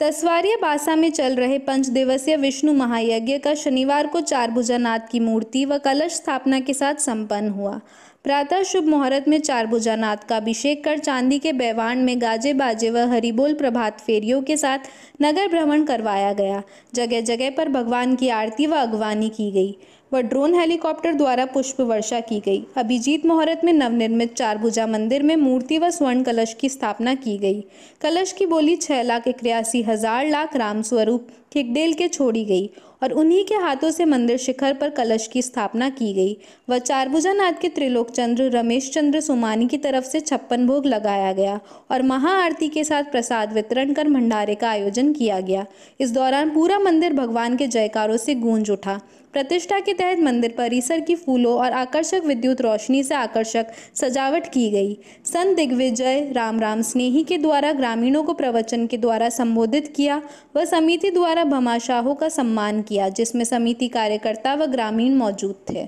तस्वारिया बासा में चल रहे पंच दिवसीय विष्णु महायज्ञ का शनिवार को चार भुजानाथ की मूर्ति व कलश स्थापना के साथ संपन्न हुआ प्रातः शुभ मुहूर्त में चार भुजानाथ का अभिषेक कर चांदी के बैवान में गाजे बाजे व हरिबोल प्रभात फेरियों के साथ नगर भ्रमण करवाया गया जगह जगह पर भगवान की आरती व अगवानी की गई व ड्रोन हेलीकॉप्टर द्वारा पुष्प वर्षा की गई अभिजीत मुहूर्त में नवनिर्मित चारभुजा मंदिर में मूर्ति व स्वर्ण कलश की स्थापना की गई कलश की बोली छः लाख इक्यासी हजार लाख राम स्वरूप ठिकडेल के छोड़ी गई और उन्हीं के हाथों से मंदिर शिखर पर कलश की स्थापना की गई व चारभुजानाथ के त्रिलोक चंद्र रमेश चंद्र सुमानी की तरफ से छप्पन भोग लगाया गया और महाआरती के साथ प्रसाद वितरण कर भंडारे का आयोजन किया गया इस दौरान पूरा मंदिर भगवान के जयकारों से गूंज उठा प्रतिष्ठा के तहत मंदिर परिसर की फूलों और आकर्षक विद्युत रोशनी से आकर्षक सजावट की गई संत दिग्विजय राम राम स्नेही के द्वारा ग्रामीणों को प्रवचन के द्वारा संबोधित किया व समिति द्वारा द्वारा भमाशाहों का सम्मान किया जिसमें समिति कार्यकर्ता व ग्रामीण मौजूद थे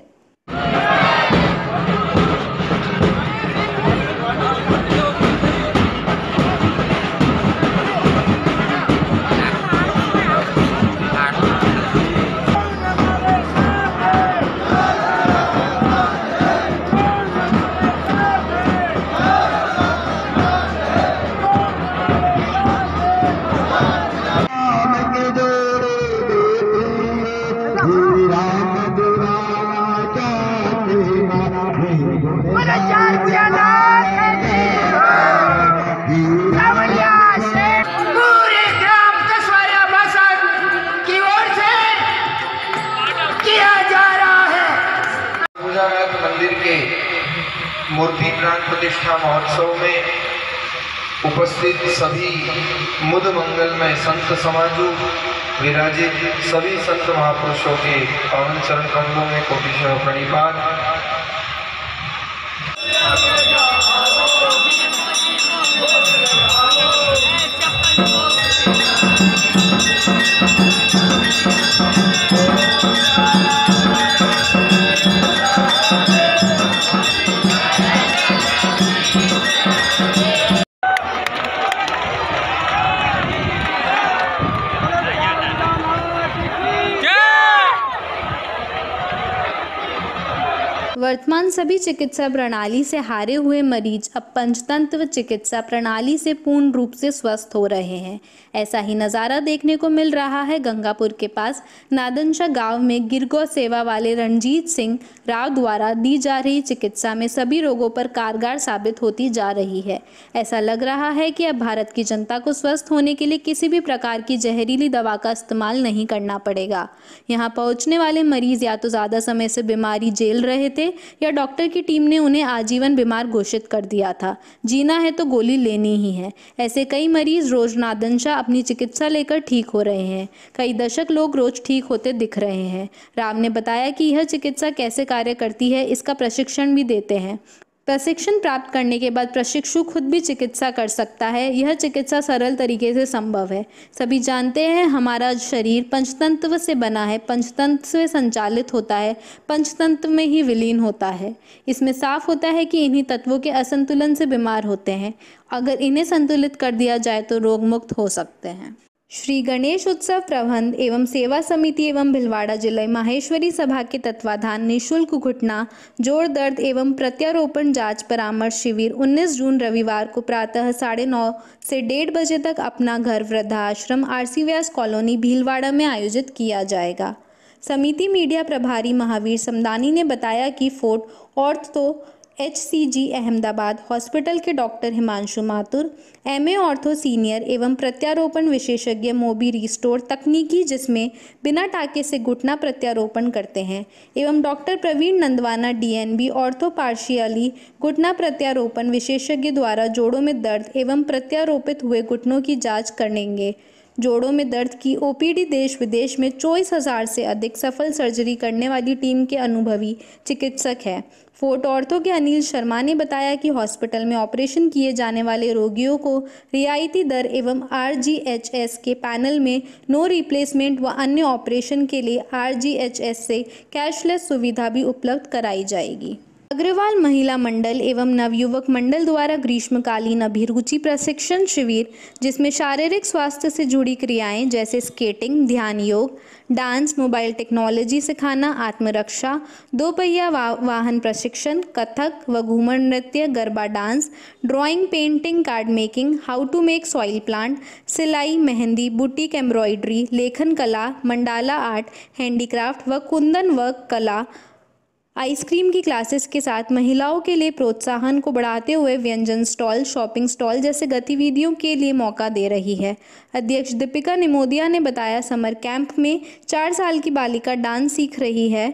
प्रतिष्ठा महोत्सव में उपस्थित सभी मुद मंगल में संत समाजों विराजित सभी संत महापुरुषों के पवन चरण कमलों में कोटिशों प्रणिपात वर्तमान सभी चिकित्सा प्रणाली से हारे हुए मरीज अब पंचतंत्र चिकित्सा प्रणाली से पूर्ण रूप से स्वस्थ हो रहे हैं ऐसा ही नज़ारा देखने को मिल रहा है गंगापुर के पास नादनशा गांव में गिरगो सेवा वाले रणजीत सिंह राव द्वारा दी जा रही चिकित्सा में सभी रोगों पर कारगर साबित होती जा रही है ऐसा लग रहा है कि अब भारत की जनता को स्वस्थ होने के लिए किसी भी प्रकार की जहरीली दवा का इस्तेमाल नहीं करना पड़ेगा यहाँ पहुँचने वाले मरीज या तो ज़्यादा समय से बीमारी झेल रहे थे या डॉक्टर की टीम ने उन्हें आजीवन बीमार घोषित कर दिया था जीना है तो गोली लेनी ही है ऐसे कई मरीज रोज नादनशाह अपनी चिकित्सा लेकर ठीक हो रहे हैं कई दशक लोग रोज ठीक होते दिख रहे हैं राम ने बताया कि यह चिकित्सा कैसे कार्य करती है इसका प्रशिक्षण भी देते हैं प्रशिक्षण प्राप्त करने के बाद प्रशिक्षु खुद भी चिकित्सा कर सकता है यह चिकित्सा सरल तरीके से संभव है सभी जानते हैं हमारा शरीर पंचतंत्र से बना है पंचतंत्र से संचालित होता है पंचतंत्र में ही विलीन होता है इसमें साफ होता है कि इन्हीं तत्वों के असंतुलन से बीमार होते हैं अगर इन्हें संतुलित कर दिया जाए तो रोग मुक्त हो सकते हैं श्री गणेश उत्सव प्रबंध एवं सेवा समिति एवं भिलवाड़ा जिले माहेश्वरी सभा के तत्वाधान निशुल्क घुटना जोड़ दर्द एवं प्रत्यारोपण जांच परामर्श शिविर 19 जून रविवार को प्रातः साढ़े नौ से डेढ़ बजे तक अपना घर वृद्धाश्रम सी व्यास कॉलोनी भीलवाड़ा में आयोजित किया जाएगा समिति मीडिया प्रभारी महावीर समदानी ने बताया कि फोर्ट और तो H C G Ahmedabad hospital के doctor Himanshu Mathur M A ortho senior एवं प्रत्यारोपण विशेषज्ञ मोबी रिस्टोर तकनीकी जिसमें बिना टाके से घुटना प्रत्यारोपण करते हैं एवं doctor Praveen Nandwana DNB ortho partially घुटना प्रत्यारोपण विशेषज्ञ द्वारा जोड़ों में दर्द एवं प्रत्यारोपित हुए घुटनों की जाँच करेंगे जोड़ों में दर्द की ओपीडी देश विदेश में चौबीस हज़ार से अधिक सफल सर्जरी करने वाली टीम के अनुभवी चिकित्सक है फोर्ट ऑर्थो के अनिल शर्मा ने बताया कि हॉस्पिटल में ऑपरेशन किए जाने वाले रोगियों को रियायती दर एवं आर के पैनल में नो रिप्लेसमेंट व अन्य ऑपरेशन के लिए आर से कैशलेस सुविधा भी उपलब्ध कराई जाएगी अग्रवाल महिला मंडल एवं नवयुवक मंडल द्वारा ग्रीष्मकालीन अभिरुचि प्रशिक्षण शिविर जिसमें शारीरिक स्वास्थ्य से जुड़ी क्रियाएं जैसे स्केटिंग ध्यान योग डांस मोबाइल टेक्नोलॉजी सिखाना आत्मरक्षा दोपहिया वा, वाहन प्रशिक्षण कथक व घूमर नृत्य Garba dance drawing painting card making how to make soil plant सिलाई मेहंदी बुटीक एम्ब्रॉयडरी लेखन कला मंडाला आर्ट हैंडीक्राफ्ट व कुंदन वर्क कला आइसक्रीम की क्लासेस के साथ महिलाओं के लिए प्रोत्साहन को बढ़ाते हुए व्यंजन स्टॉल शॉपिंग स्टॉल जैसे गतिविधियों के लिए मौका दे रही है अध्यक्ष दीपिका निमोदिया ने बताया समर कैंप में चार साल की बालिका डांस सीख रही है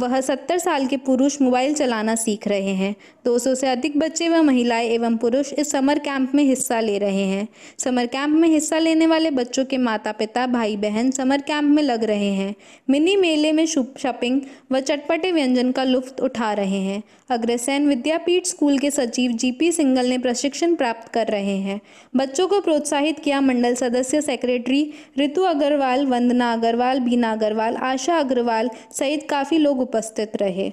वह सत्तर साल के पुरुष मोबाइल चलाना सीख रहे हैं दो सौ से अधिक बच्चे व महिलाएं एवं पुरुष इस समर कैंप में हिस्सा ले रहे हैं समर कैंप में हिस्सा लेने वाले बच्चों के माता पिता भाई बहन समर कैंप में लग रहे हैं मिनी मेले में शॉपिंग व चटपटे व्यंजन का लुफ्त उठा रहे हैं अग्रसेन विद्यापीठ स्कूल के सचिव जी सिंगल ने प्रशिक्षण प्राप्त कर रहे हैं बच्चों को प्रोत्साहित किया मंडल सदस्य सेक्रेटरी ऋतु अग्रवाल वंदना अग्रवाल बीना अग्रवाल आशा अग्रवाल सहित काफ़ी लोग उपस्थित रहे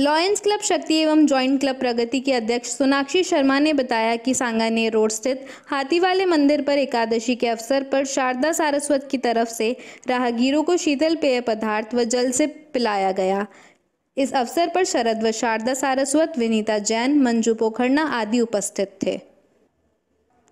लॉयंस क्लब शक्ति एवं जॉइंट क्लब प्रगति के अध्यक्ष सोनाक्षी शर्मा ने बताया कि सांगानेर रोड स्थित हाथी वाले मंदिर पर एकादशी के अवसर पर शारदा सारस्वत की तरफ से राहगीरों को शीतल पेय पदार्थ व जल से पिलाया गया इस अवसर पर शरद व शारदा सारस्वत विनीता जैन मंजू पोखरना आदि उपस्थित थे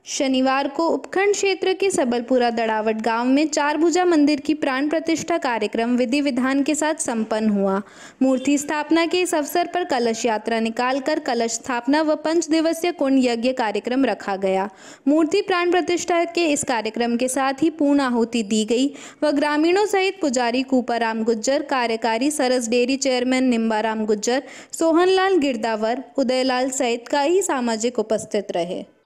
शनिवार को उपखंड क्षेत्र के सबलपुरा दड़ावट गांव में चार भुजा मंदिर की प्राण प्रतिष्ठा कार्यक्रम विधि विधान के साथ संपन्न हुआ मूर्ति स्थापना के इस अवसर पर कलश यात्रा निकालकर कलश स्थापना व पंच दिवसीय कुंड यज्ञ कार्यक्रम रखा गया मूर्ति प्राण प्रतिष्ठा के इस कार्यक्रम के साथ ही पूर्ण आहुति दी गई व ग्रामीणों सहित पुजारी कूपाराम गुज्जर कार्यकारी सरस डेयरी चेयरमैन निम्बाराम गुज्जर सोहनलाल गिरदावर उदयलाल सहित कई सामाजिक उपस्थित रहे